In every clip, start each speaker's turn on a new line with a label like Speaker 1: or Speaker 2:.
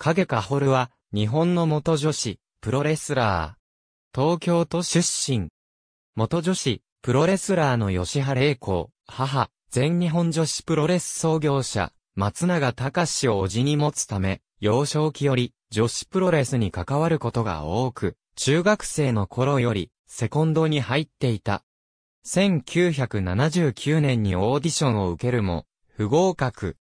Speaker 1: 影かほるは、日本の元女子、プロレスラー。東京都出身。元女子、プロレスラーの吉原栄子、母、全日本女子プロレス創業者、松永隆を叔父に持つため、幼少期より、女子プロレスに関わることが多く、中学生の頃より、セコンドに入っていた。1979年にオーディションを受けるも、不合格。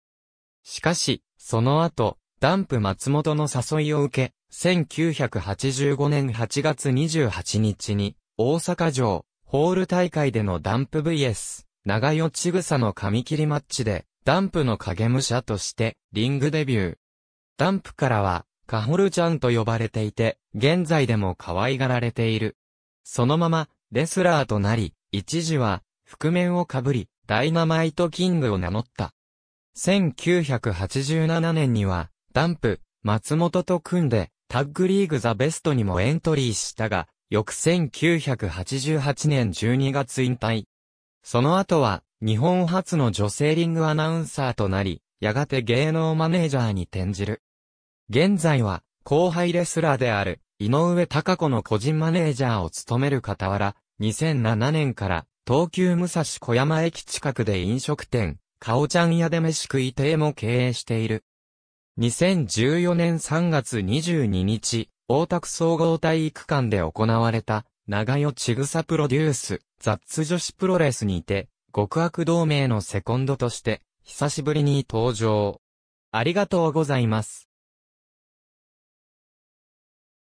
Speaker 1: しかし、その後、ダンプ松本の誘いを受け、1985年8月28日に、大阪城、ホール大会でのダンプ VS、長与千草の紙切りマッチで、ダンプの影武者として、リングデビュー。ダンプからは、カホルちゃんと呼ばれていて、現在でも可愛がられている。そのまま、レスラーとなり、一時は、覆面をかぶり、ダイナマイトキングを名乗った。1987年には、ダンプ、松本と組んで、タッグリーグザベストにもエントリーしたが、翌1988年12月引退。その後は、日本初の女性リングアナウンサーとなり、やがて芸能マネージャーに転じる。現在は、後輩レスラーである、井上隆子の個人マネージャーを務める傍ら、2007年から、東急武蔵小山駅近くで飲食店、かおちゃん屋で飯食い亭も経営している。2014年3月22日、大田区総合体育館で行われた、長代ちぐさプロデュース、雑女子プロレスにて、極悪同盟のセコンドとして、久しぶりに登場。ありがとうございます。